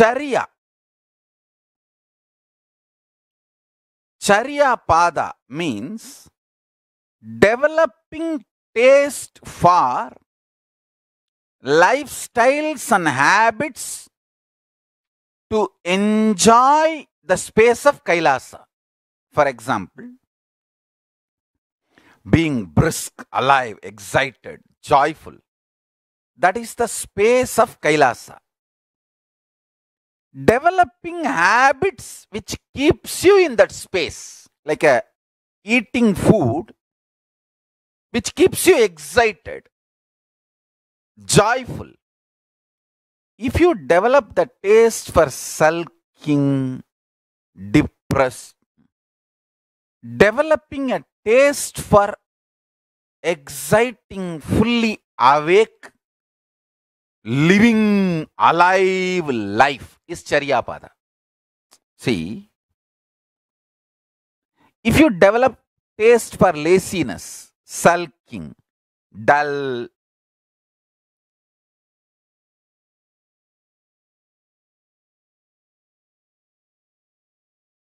Charya Charyapada means developing taste for lifestyles and habits to enjoy the space of Kailasa. For example, being brisk, alive, excited, joyful. That is the space of Kailasa developing habits which keeps you in that space like a eating food which keeps you excited joyful if you develop the taste for sulking depressed developing a taste for exciting fully awake living alive life is Charyapada. See, if you develop taste for laziness, sulking, dull,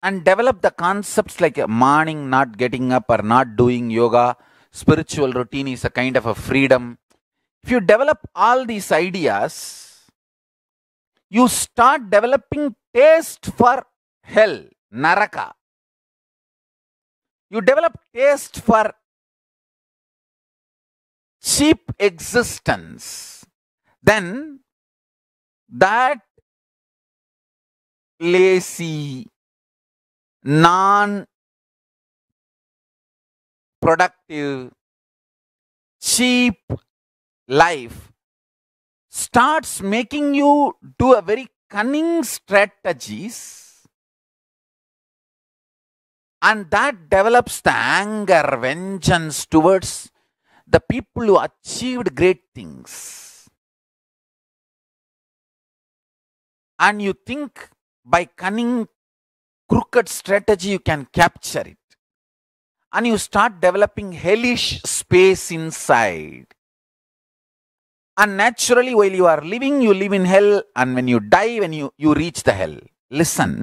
and develop the concepts like morning not getting up or not doing yoga, spiritual routine is a kind of a freedom. If you develop all these ideas, you start developing taste for hell, naraka. You develop taste for cheap existence. Then that lazy, non productive, cheap life starts making you do a very cunning strategies and that develops the anger vengeance towards the people who achieved great things and you think by cunning crooked strategy you can capture it and you start developing hellish space inside and naturally, while you are living, you live in hell, and when you die, when you, you reach the hell. Listen,